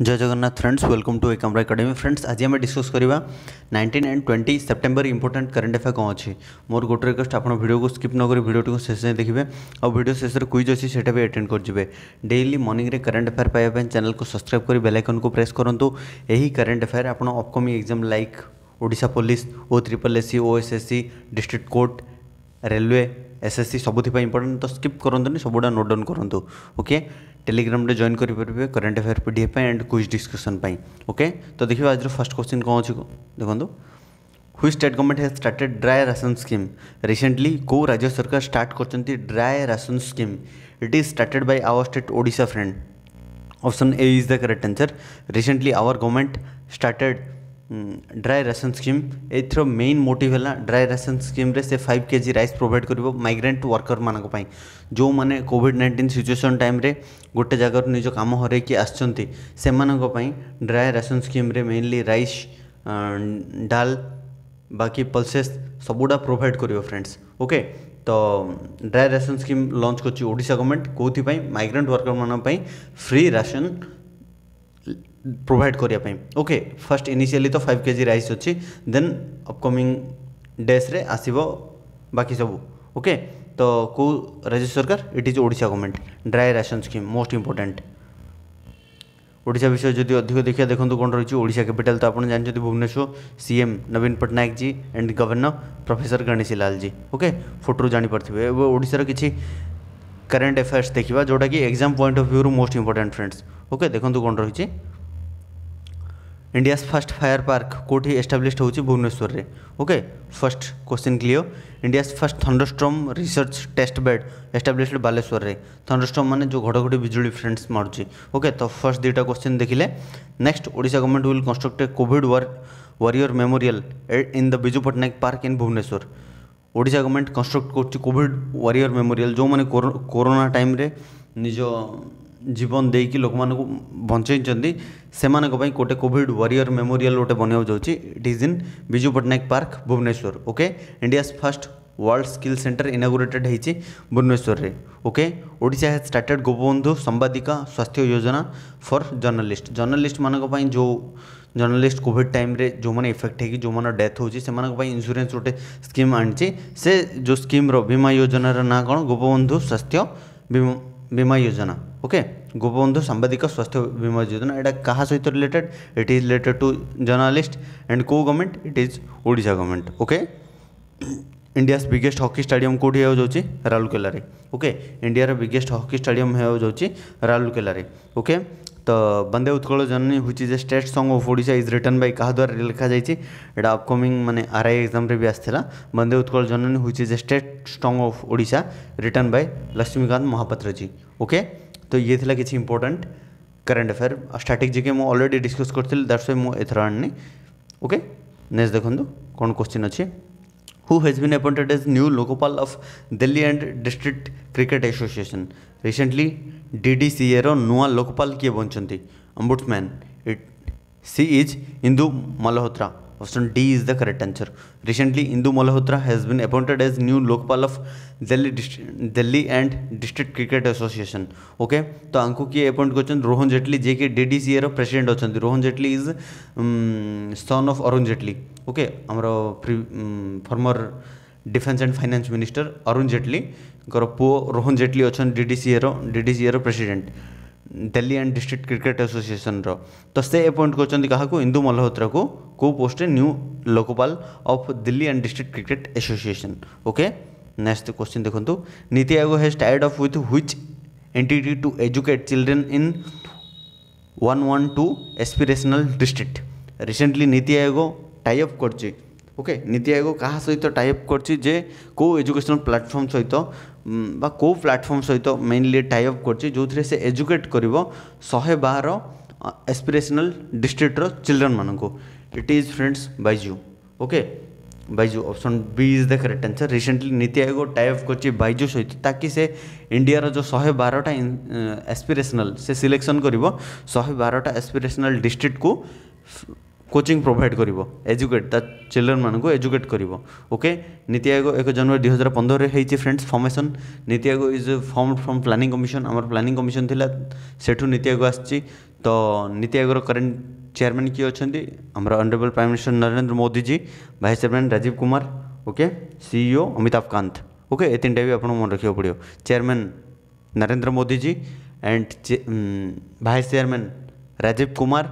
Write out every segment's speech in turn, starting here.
जय Jagannath friends welcome to Ekamra academy friends आज आम डिस्कस करवा nineteen and twenty September important current affair कौन अच्छी मोर गोटे रिक्वेस्ट आप भिडियो को स्किप नक भिडियो को शेष जाए देखिए और भिडियो शेष में क्विज अच्छी से आटेड करेंगे डेली मर्निंग में करेन्ट अफेयर पाइबा चैनल को सब्सक्राइब कर बेलैकन को प्रेस करूँ यही करेन्ट अफेयर आप upcoming exam like Odisha police O triple SC C O S S C district court railway SSC ସବୁଥିପାଇଁ ଇମ୍ପୋର୍ଟାଣ୍ଟ ତ ସ୍କିପ୍ କରନ୍ତୁନି ସବୁଗୁଡ଼ା ନୋଟ୍ ଡାଉନ୍ କରନ୍ତୁ ଓକେ ଟେଲିଗ୍ରାମରେ ଜଏନ୍ କରିପାରିବେ current affair P D F ପାଇଁ ଆଣ୍ଡ କୁଇଜ୍ ଡିସ୍କସନ୍ ପାଇଁ ଓକେ ତ ଦେଖିବା ଆଜିର ଫାର୍ଷ୍ଟ କ୍ୱେଶ୍ଚିନ୍ କ'ଣ ଅଛି ଦେଖନ୍ତୁ which state government has started dry ration scheme recently କେଉଁ ରାଜ୍ୟ ସରକାର ଷ୍ଟାର୍ଟ କରିଛନ୍ତି dry ration scheme it is started by our state Odisha friend Option A is the correct answer. Recently, our government started dry ration scheme एथर main motive है dry ration scheme से five K G rice provide कर migrate worker मानक जो मैंने Covid nineteen situation time गोटे जगार निज कम हर आई ड्राए रेसन स्कीम्रे मेनली रईस डाल बाकी पलसेस सबूटा प्रोभाइड कर फ्रेंड्स ओके तो dry ration scheme launch government कौन माइग्रेट वर्कर मानी फ्री राशन ପ୍ରୋଭାଇଡ଼ କରିବା ପାଇଁ ଓକେ ଫାର୍ଷ୍ଟ ଇନିସିଆଲି ତ ଫାଇଭ୍ କେ ଜି ରାଇସ୍ ଅଛି ଦେନ୍ ଅପକମିଂ ଡେସ୍ରେ ଆସିବ ବାକି ସବୁ ଓକେ ତ କେଉଁ ରାଜ୍ୟ ସରକାର it is Odisha government dry ration scheme most important Odisha ବିଷୟରେ ଯଦି ଅଧିକ ଦେଖିବା ଦେଖନ୍ତୁ କ'ଣ ରହିଛି ଓଡ଼ିଶା କ୍ୟାପିଟାଲ୍ ତ ଆପଣ ଜାଣିଛନ୍ତି ଭୁବନେଶ୍ୱର ସିଏମ୍ ନବୀନ Patnaik ji and governor professor Ganeshi Lal ji okay ଫଟୋରୁ ଜାଣିପାରୁଥିବେ ଏବଂ ଓଡ଼ିଶାର କିଛି କରେଣ୍ଟ ଆଫେୟାର୍ସ ଦେଖିବା ଯେଉଁଟାକି ଏକ୍ଜାମ୍ ପଏଣ୍ଟ ଅଫ୍ ଭ୍ୟୁରୁ ମୋଷ୍ଟ ଇମ୍ପୋର୍ଟାଣ୍ଟ ଫ୍ରେଣ୍ଡସ୍ ଓକେ ଦେଖନ୍ତୁ କ'ଣ ରହିଛି इंडियाज फर्स्ट फायर पार्क कौटी एस्टाब्लीश हो भुवनेश्वर में okay first question clear India's first thunderstorm research test bed established Baleshwar में थंडरस्ट्रम मैंने जो घड़घड़ी विजुड़ी फ्रेंड्स मारूँ ओके तो फर्स्ट दुईटा क्वेश्चन देखिले next Voda government will construct a covid war warrior memorial in the Biju Patnaik park in Bhubaneswar Odisha government construct करोड कोविड वॉरियर मेमोरियल जो मैंने कोरोना टाइम निज जीवन दे कि लोक ସେମାନଙ୍କ ପାଇଁ ଗୋଟେ କୋଭିଡ଼ ୱାରିୟର ମେମୋରିଆଲ ଗୋଟେ ବନେଇବାକୁ ଯାଉଛି it is in Biju Patnaik park Bhubaneswar okay India first world skill centre inaugurated होती भुवनेश्वर में okay Odisha has started Gopabandhu Sambadika Swasthya Yojana for journalist journalist मानी जो जर्नलिस्ट कोविड टाइम रे जो मैंने इफेक्ट है जो मान डेथ हो इन्सुरांस गोटे स्कीम आनी से जो स्कीम्र बीमा योजनार ना कौन गोपबंधु स्वास्थ्य बीमा योजना ओके गोपबंधु सांबादिक स्वास्थ्य बीमा योजना यहाँ क्या सहित related it is related to journalist and को government it is Odisha government okay India biggest hockey stadium कौटी हो राउरकेलारे okay India biggest hockey stadium होउरकेलारे ओके तो बंदे उत्कल जननी हूँ जे state song of Odisha is written by क्या द्वारा लिखा जाटा अपकमिंग मैंने आर आई एक्जाम भी आसाला बंदे उत्कल जननी हूँ जे state song of Odisha written by Laxmikanta Mohapatra ji okay तो ये थी किसी इंपोर्टाट करेन्ट अफेयर स्ट्राटेजी के मुझे अलरेडी डिस्कस करी दैट्स वे मुझे आनी ओके नेक्स्ट देखो तो, कौन क्वेश्चन अच्छे who has been appointed as new Lokpal of Delhi and district cricket association recently DDCA रो नुआ लोकपाल किए बनते ombudsman it C is Indu Malhotra option D is the correct answer recently Indu Malhotra has been appointed as new Lokpal of Delhi Delhi and district cricket association okay तो आपको किए appoint कर रोहन जेटली जेके D D C A Rohan Jaitley is son of Arun Jaitley okay आम former defence and finance minister Arun Jaitley पुओ रोहन जेटली अच्छा D D C A रेसीडेट ଦେଲିଆନ୍ ଡିଷ୍ଟ୍ରିକ୍ଟ କ୍ରିକେଟ୍ ଆସୋସିଏସନ୍ର ତ ସେ ଆପଏଣ୍ଟ କରିଛନ୍ତି କାହାକୁ ଇନ୍ଦୁ ମଲହୋତ୍ରାକୁ କେଉଁ ପୋଷ୍ଟରେ new Lokpal of Delhi and district cricket association okay next question ଦେଖନ୍ତୁ Niti Aayog has tied up with which entity to educate children in one one two aspirational district recently Niti Aayog tie up କରିଛି ଓକେ ନୀତି ଆୟୋଗ କାହା ସହିତ ଟାଇଅପ୍ କରିଛି ଯେ କେଉଁ ଏଜୁକେସନାଲ୍ ପ୍ଲାଟଫର୍ମ ସହିତ कोई प्लाटफर्म सहित मेनली टाइप जो थे से एजुकेट कर शहे बार एसपिरेसनाल डिस्ट्रिक्टर चिल्ड्रन मान को it is friends Byju okay Byju option B is the correct answer recently Niti Aayog type करती बैजू सहित ताकि से इंडिया जो शहे बारटा एस्पिरेसनाल से सिलेक्शन कर शहे बारटा एसपिरेसनाल डिस्ट्रिक्ट को কোচিং প্রোভাইড করব এজুকেট তা চিলড্রেন মানুষ এজুকেট করব ওকে নীতি আয়োগ এক জানুয়ারি দুই হাজার পনেরের হয়েছে friends formation Niti Aayog is form from planning commission আমার প্ল্যানিং কমিশন লা সেঠু নীতি আয়োগ আসছি তো নীতি আয়োগর করেন্ট চেয়ারম্যান কি অনেক আমার honourable prime minister Narendra Modiji vice chairman Rajiv Kumar okay CEO Amitabh Kant okay এ তিনটা বি আপনার মনে রাখা পড়ে chairman Narendra Modi ji and vice chairman Rajiv Kumar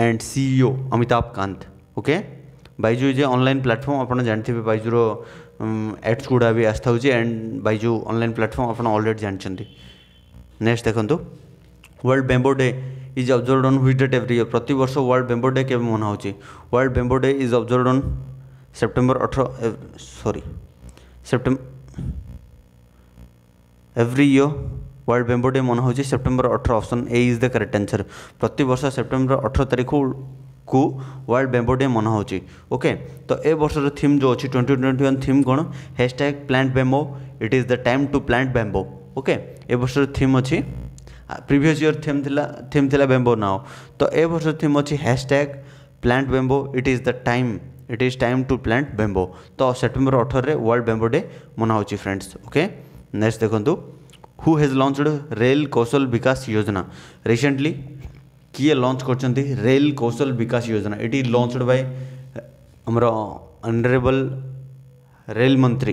and CEO Amitabh Kant okay Byju is a online platform ଆପଣ ଜାଣିଥିବେ ବାଇଜୁର ଆଡ୍ସ ଗୁଡ଼ା ବି ଆସିଥାଉଛି ଆଣ୍ଡ ବାଇଜୁ ଅନଲାଇନ୍ ପ୍ଲାଟଫର୍ମ ଆପଣ ଅଲରେଡ଼ି ଜାଣିଛନ୍ତି ନେକ୍ସଟ ଦେଖନ୍ତୁ world bamboo day is observed on which date every year ପ୍ରତିବର୍ଷ ୱାର୍ଲଡ ବେମ୍ବୋ ଡେ କେବେ ମନା ହେଉଛି world bamboo day is observed on September ଅଠର sorry September every year world bamboo day ମନା ହେଉଛି ସେପ୍ଟେମ୍ବର ଅଠର option A is the correct answer ପ୍ରତିବର୍ଷ September ଅଠର ତାରିଖକୁ ୱାର୍ଲ୍ଡ ବେମ୍ବୋ ଡେ ମନା ହେଉଛି ଓକେ ତ ଏ ବର୍ଷର ଥିମ୍ ଯେଉଁ ଅଛି ଟ୍ୱେଣ୍ଟି ଟ୍ୱେଣ୍ଟି ୱାନ୍ ଥିମ୍ କ'ଣ hashtag plant bamboo it is the time to plant bamboo okay ଏ ବର୍ଷର ଥିମ୍ ଅଛି ପ୍ରିଭିୟସ୍ ଇୟର୍ ଥିମ୍ ଥିଲା ଥିମ୍ ଥିଲା ବେମ୍ବୋ ନାଓ ତ ଏ ବର୍ଷର ଥିମ୍ ଅଛି hashtag plant bamboo it is the time it is time to plant bamboo तो सेप्टेम्बर अठर वर्ल्ड बेम्बो डे मना हो फ्रेंड्स ओके नेक्स्ट देखूँ who has launch rail Kaushal Vikas Yojana recently किए लंच रेल कौशल विकास योजना ये लंचड बाय आमर अनरेबल रेल मंत्री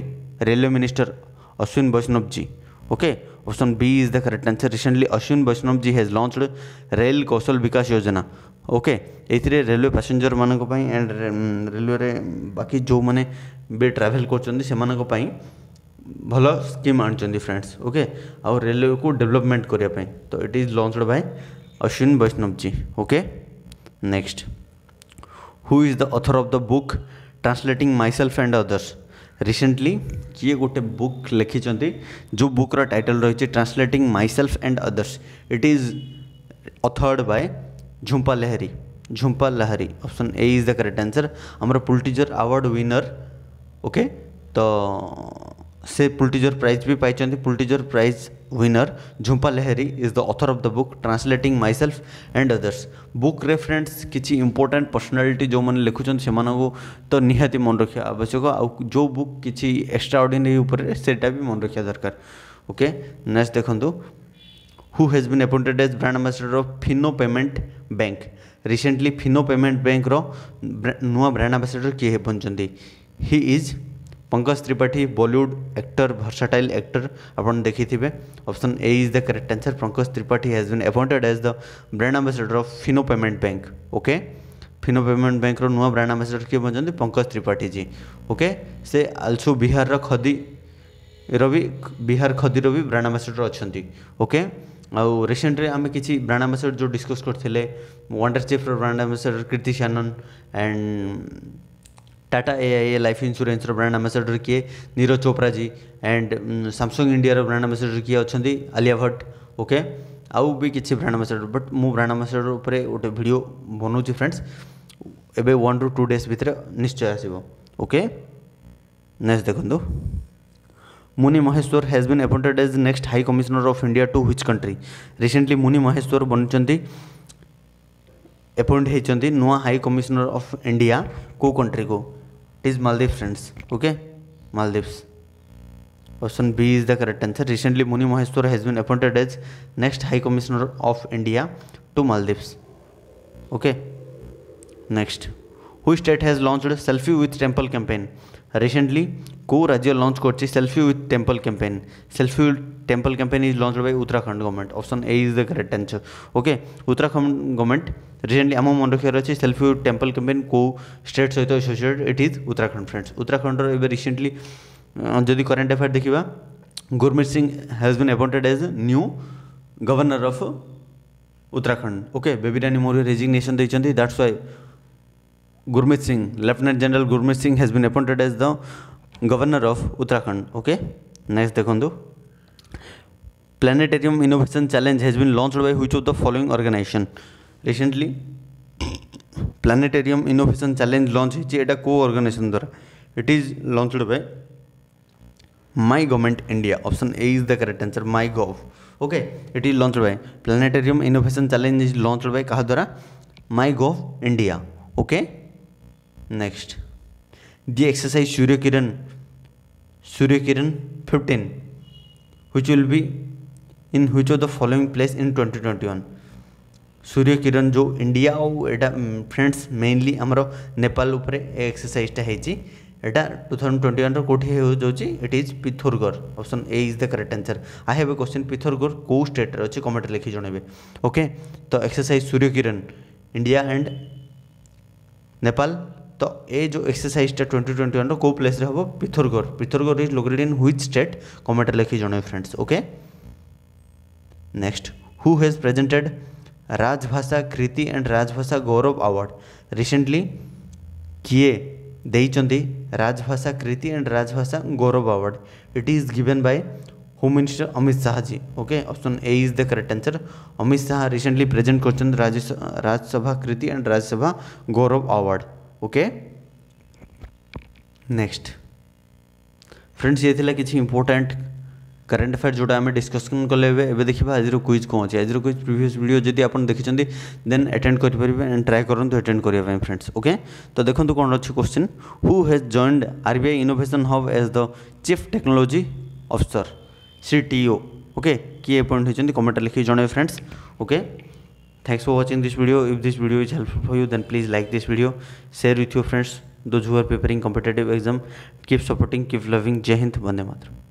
railway minister Ashwini Vaishnaw ji okay option B is the correct answer recently Ashwini Vaishnaw ji has launch rail Kaushal Vikas Yojana okay ये railway passenger मानी and railway बाकी जो मैंने भी ट्रावेल करें भल स्कीम आ्रेंड्स ओके आलवे को डेभलपमेंट करने तो it is launched by Ashwini Vaishnawji okay next who is the author of the book translating myself and others recently किए गोटे बुक लिखी जो बुक बुक्र टाइटल रही है translating myself and others it is authored by Jhumpa Lahiri Jhumpa Lahiri option A is the correct answer आमर Pulitzer award winner okay तो से Pulitzer prize भी पाई Pulitzer prize winner Jhumpa Lahiri is the author of the book translating myself and others book reference किसी important personality जो मैंने लिखुं से तो निहाती मन रखा आवश्यक आ जो बुक किसी एक्सट्रा अर्डनरी उपटा भी मन रखा दरकार ओके नेक्स्ट देखो who has been appointed as brand ambassador of Fino payment bank recently Fino payment bank रुआ ब्रांड आंबासीडर किए बनते ही is Pankaj Tripathi Bollywood actor versatile actor अपन देखी थे option A is the correct answer Pankaj Tripathi has been appointed as the brand ambassador of Fino payment बैंक okay Fino payment बैंक्र नुआ ब्रांड आम्बासेडर किए बनते पंकज त्रिपाठी जी ओके से आलसु बिहार खदी भी बिहार खदीर भी ब्रांड आम्बासेडर अच्छा ओके आउ रिसेंटली आम कि ब्रांड आम्बासेडर जो डिस्कस करते वांडर चेफ्र brand ambassador Kriti Sanon and Tata A I A life insurance brand ambassador किए Neeraj Chopra ji and Samsung India brand ambassador किए अच्छा आलिया भट्ट ओके आउ भी कि ब्रांड आंबासीडर बट मुझ ब्रांड आम्बासेडर उप गोटे भिड बनाऊँ फ्रेंड्स एवं वन रू टू डेज भितर निश्चय आसो ओके नेक्स्ट देखो Muni Maheshwar has been appointed as next high commissioner of India to which country recently Muni Maheshwar बनी अपॉइंट होती नुआ हाई कमिश्नर ऑफ इंडिया को कंट्री को it is Maldives friends okay Maldives option B is the correct answer recently Muni Maheshwar has been appointed as next high commissioner of India to Maldives okay next who state has launched selfie with temple campaign Recently, Core Azure launched Kochi Selfie with Temple campaign. Selfie with Temple campaign is launched by Uttarakhand government. Option A is the correct answer. Okay, Uttarakhand government recently ଆମ ମନେ ରଖିବାର ଅଛି selfie with Temple campaign କୋଉ state ସହିତ associated it is Uttarakhand friends ଉତ୍ତରାଖଣ୍ଡର ଏବେ recently ଯଦି current affair ଦେଖିବା Gurmeet Singh has been appointed as new governor of Uttarakhand okay Baby Rani Maurya resignation that's why Gurmit Singh, Lieutenant General Gurmit Singh has been appointed as the governor of Uttarakhand. Okay, next dekhandu. Planetarium Innovation Challenge has been launched by which of the following organization? Recently, Planetarium Innovation Challenge launch होती है co organization द्वारा. It is launched by my government India. Option A is the correct answer. My gov. Okay, it is launched by Planetarium Innovation Challenge is launched by कहाँ द्वारा? My gov India. Okay. Next the exercise Surya Kiran Surya Kiran fifteen which will be in which of the following place in 2021 Surya Kiran जो India आउ एटा friends mainly आमर नेपाल उपरे एक्सरसाइजटा ହେଇଛି ଏଟା two thousand twenty ୱାନ୍ର କେଉଁଠି ହେଉଛି it is Pithoragarh option A is the correct answer I have a question Pithoragarh କେଉଁ ଷ୍ଟେଟ୍ରେ ଅଛି କମେଣ୍ଟରେ ଲେଖି ଜଣାଇବେ ଓକେ ତ exercise Surya Kiran India and Nepal ତ ଏ ଯେଉଁ ଏକ୍ସରସାଇଜଟା ଟ୍ୱେଣ୍ଟି ଟ୍ୱେଣ୍ଟି ୱାନ୍ର କେଉଁ ପ୍ଲେସ୍ରେ ହେବ Pithoragarh Pithoragarh is located in which state କମେଣ୍ଟରେ ଲେଖି ଜଣେ friends okay next who has presented Rajbhasha Kirti and Rajbhasha Gaurav award recently କିଏ ଦେଇଛନ୍ତି Rajbhasha Kirti and Rajbhasha Gaurav award it is given by home minister Amit Shah ji okay option A is the correct answer Amit Shah recently present कर Rajya Sabha Kirti and Rajya Sabha Gaurav award okay next friends ये थी किसी important current affair जोटा आम discussion कले देखा आज क्विज कौन अच्छे आज क्विज प्रिवियस भिड जब आप देखते देन आटेड करेंगे एंड ट्राए करते आटेड करने फ्रेंड्स ओके तो देखो तो कौन अच्छे question who has joined RBI innovation hub as the chief technology officer C TO okay किए अपॉइंट होती कमेंट लिखिए जन friends okay thanks for watching this video if this video is helpful for you then please like this video share with your friends do you preparing competitive exam keep supporting keep loving Jai Hind बंदे मातरम